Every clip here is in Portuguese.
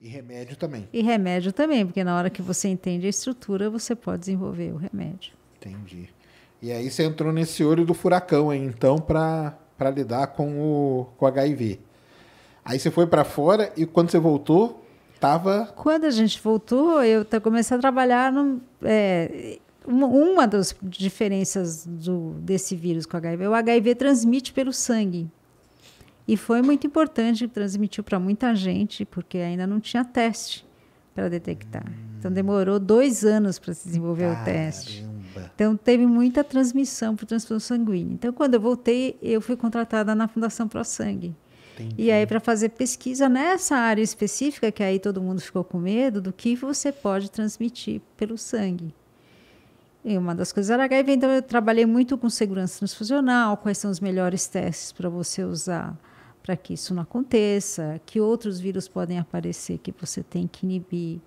E remédio também. E remédio também, porque na hora que você entende a estrutura, você pode desenvolver o remédio. Entendi. E aí você entrou nesse olho do furacão aí, então, para lidar com o com HIV. Aí você foi para fora e quando você voltou, tava. Quando a gente voltou, eu comecei a trabalhar no. É, uma, das diferenças do, desse vírus com HIV, o HIV transmite pelo sangue. E foi muito importante, transmitiu para muita gente, porque ainda não tinha teste para detectar. Hum. Então demorou dois anos para se desenvolver Caramba. o teste. Então teve muita transmissão por transfusão sanguínea. Então quando eu voltei, eu fui contratada na Fundação Pro Sangue. Entendi. E aí para fazer pesquisa nessa área específica, que aí todo mundo ficou com medo do que você pode transmitir pelo sangue. E uma das coisas era HIV, então eu trabalhei muito com segurança transfusional, quais são os melhores testes para você usar para que isso não aconteça, que outros vírus podem aparecer que você tem que inibir,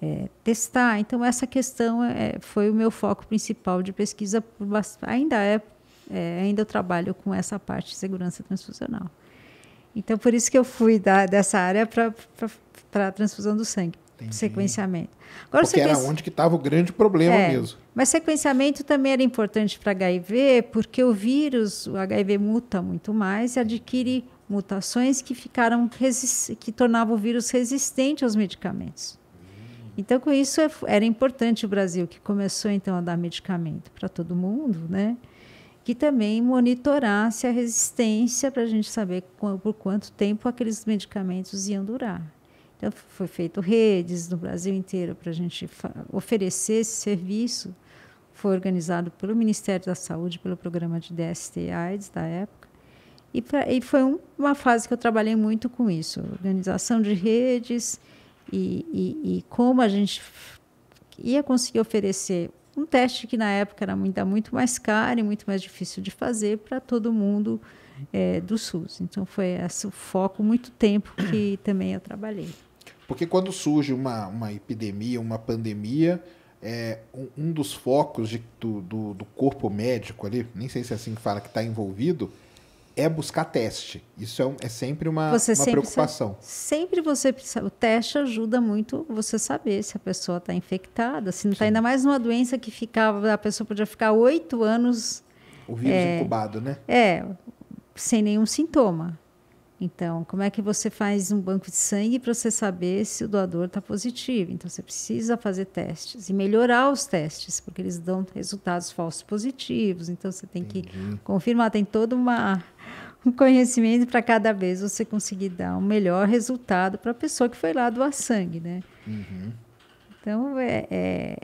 é, testar. Então, essa questão é, foi o meu foco principal de pesquisa, ainda é, é, ainda eu trabalho com essa parte de segurança transfusional. Então, por isso que eu fui da, dessa área para a transfusão do sangue, Entendi. sequenciamento. Agora, Porque era onde que estava o grande problema é. mesmo. Mas sequenciamento também era importante para HIV, porque o vírus, o HIV muta muito mais e adquire mutações que ficaram que tornavam o vírus resistente aos medicamentos. Então, com isso é, era importante o Brasil, que começou então a dar medicamento para todo mundo, né? Que também monitorasse a resistência para a gente saber por quanto tempo aqueles medicamentos iam durar. Então, foi feito redes no Brasil inteiro para a gente oferecer esse serviço. Foi organizado pelo Ministério da Saúde, pelo programa de DST-AIDS da época. E, pra, e foi um, uma fase que eu trabalhei muito com isso, organização de redes e, e, e como a gente ia conseguir oferecer um teste que na época era muito, muito mais caro e muito mais difícil de fazer para todo mundo é, do SUS. Então foi esse o foco muito tempo que também eu trabalhei. Porque quando surge uma, uma epidemia, uma pandemia, é, um, um dos focos de, do, do, do, corpo médico ali, nem sei se é assim que fala, que está envolvido, é buscar teste. Isso é, um, é sempre uma, você uma sempre preocupação. Sabe, sempre você precisa. O teste ajuda muito você saber se a pessoa está infectada, se não está ainda mais numa doença que ficava, a pessoa podia ficar oito anos. O vírus é, incubado, né? É, sem nenhum sintoma. Então, como é que você faz um banco de sangue para você saber se o doador está positivo? Então, você precisa fazer testes e melhorar os testes, porque eles dão resultados falsos positivos. Então, você tem Entendi. que confirmar. Tem todo uma, um conhecimento para cada vez você conseguir dar um melhor resultado para a pessoa que foi lá doar sangue, né? Uhum. Então, é, é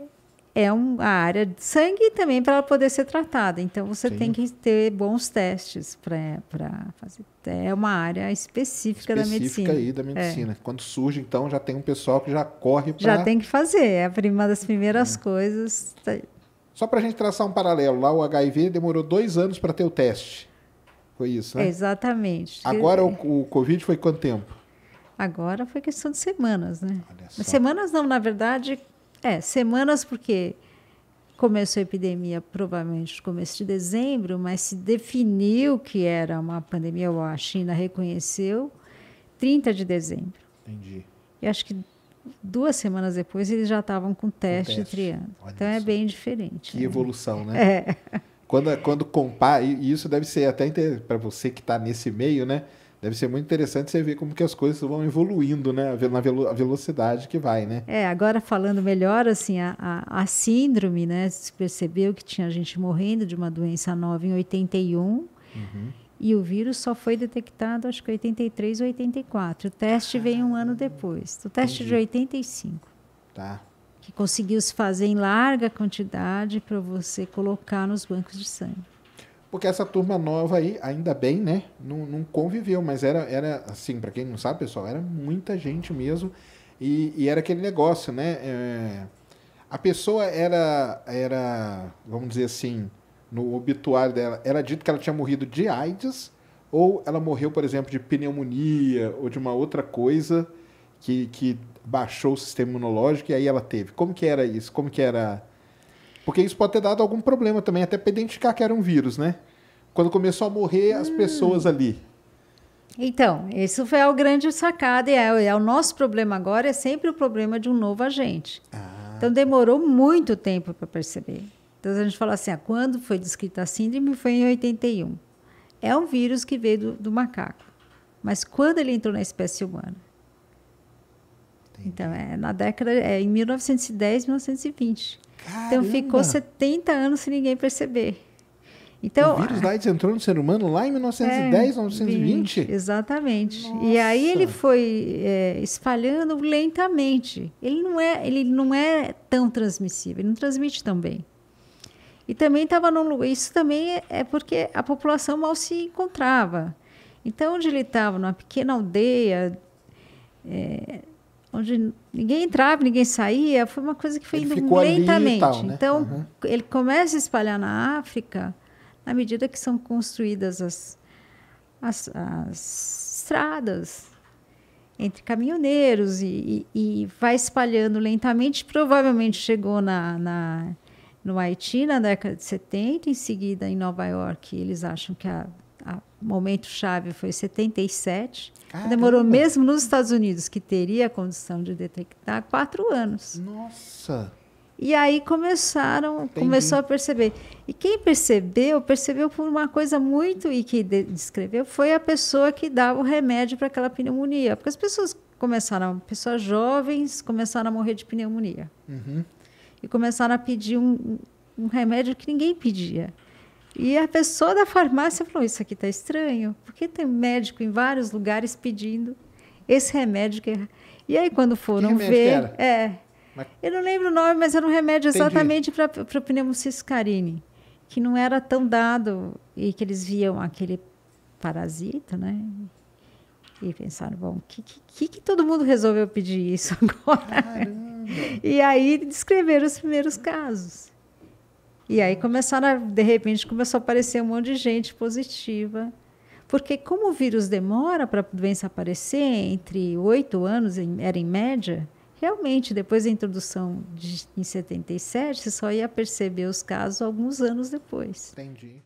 é uma área de sangue também para ela poder ser tratada. Então você Sim. tem que ter bons testes para fazer. É uma área específica, específica da medicina. Específica aí da medicina. É. Quando surge, então, já tem um pessoal que já corre para. Já tem que fazer. É uma das primeiras é. coisas. Tá só para a gente traçar um paralelo, lá o HIV demorou dois anos para ter o teste. Foi isso, né? Exatamente. Agora o, o Covid foi quanto tempo? Agora foi questão de semanas, né? Semanas não, na verdade, é, semanas porque começou a epidemia provavelmente no começo de dezembro, mas se definiu que era uma pandemia, ou a China reconheceu, 30 de dezembro. Entendi. E acho que duas semanas depois eles já estavam com teste, teste. triando. então isso. é bem diferente. Que né? evolução, né? É. Quando, quando compara, e isso deve ser até para você que está nesse meio, né? Deve ser muito interessante você ver como que as coisas vão evoluindo, né? Na velo velocidade que vai, né? É, agora falando melhor, assim, a, a, a síndrome, né? Se percebeu que tinha gente morrendo de uma doença nova em 81. Uhum. E o vírus só foi detectado, acho que 83 ou 84. O teste vem veio um ano depois. O teste entendi. de 85. Tá. Que conseguiu se fazer em larga quantidade para você colocar nos bancos de sangue. Porque essa turma nova aí, ainda bem, né? Não, não conviveu, mas era, era assim, para quem não sabe, pessoal, era muita gente mesmo. E, e era aquele negócio, né? É, a pessoa era, era, vamos dizer assim, no obituário dela, era dito que ela tinha morrido de AIDS, ou ela morreu, por exemplo, de pneumonia ou de uma outra coisa que, que baixou o sistema imunológico e aí ela teve. Como que era isso? Como que era porque isso pode ter dado algum problema também, até para identificar que era um vírus, né? Quando começou a morrer as hum. pessoas ali. Então, isso foi o grande sacada e é, é, o nosso problema agora é sempre o problema de um novo agente. Ah. Então demorou muito tempo para perceber. Então a gente fala assim, ah, quando foi descrita a síndrome foi em 81. É um vírus que veio do, do macaco, mas quando ele entrou na espécie humana? Entendi. Então é na década é em 1910, 1920. Caramba. Então ficou 70 anos sem ninguém perceber. Então, o vírus ah, AIDS entrou no ser humano lá em 1910, é, 1920? exatamente. Nossa. E aí ele foi é, espalhando lentamente. Ele não, é, ele não é tão transmissível, ele não transmite tão bem. E também estava no Isso também é, é porque a população mal se encontrava. Então, onde ele estava, numa pequena aldeia, é, onde ninguém entrava, ninguém saía, foi uma coisa que foi ele indo lentamente. Tal, né? Então, uhum. ele começa a espalhar na África na medida que são construídas as, as, as estradas entre caminhoneiros e, e, e, vai espalhando lentamente. Provavelmente chegou na, na, no Haiti na década de 70, em seguida em Nova York, eles acham que a o momento chave foi 77. Caramba. Demorou mesmo nos Estados Unidos, que teria a condição de detectar, quatro anos. Nossa! E aí começaram, Entendi. começou a perceber. E quem percebeu, percebeu por uma coisa muito e que descreveu foi a pessoa que dava o remédio para aquela pneumonia, porque as pessoas começaram, pessoas jovens começaram a morrer de pneumonia uhum. e começaram a pedir um, um remédio que ninguém pedia. E a pessoa da farmácia falou: Isso aqui está estranho, porque tem médico em vários lugares pedindo esse remédio. Que... É e aí, quando foram ver. É, mas... Eu não lembro o nome, mas era um remédio Entendi. exatamente para o pneumocis que não era tão dado e que eles viam aquele parasita, né? E pensaram, bom, que, que, que todo mundo resolveu pedir isso agora? Caramba. E aí descreveram os primeiros casos. E aí começaram, a, de repente, começou a aparecer um monte de gente positiva. Porque como o vírus demora para a doença aparecer, entre oito anos era em média, realmente, depois da introdução de, em 77, você só ia perceber os casos alguns anos depois. Entendi.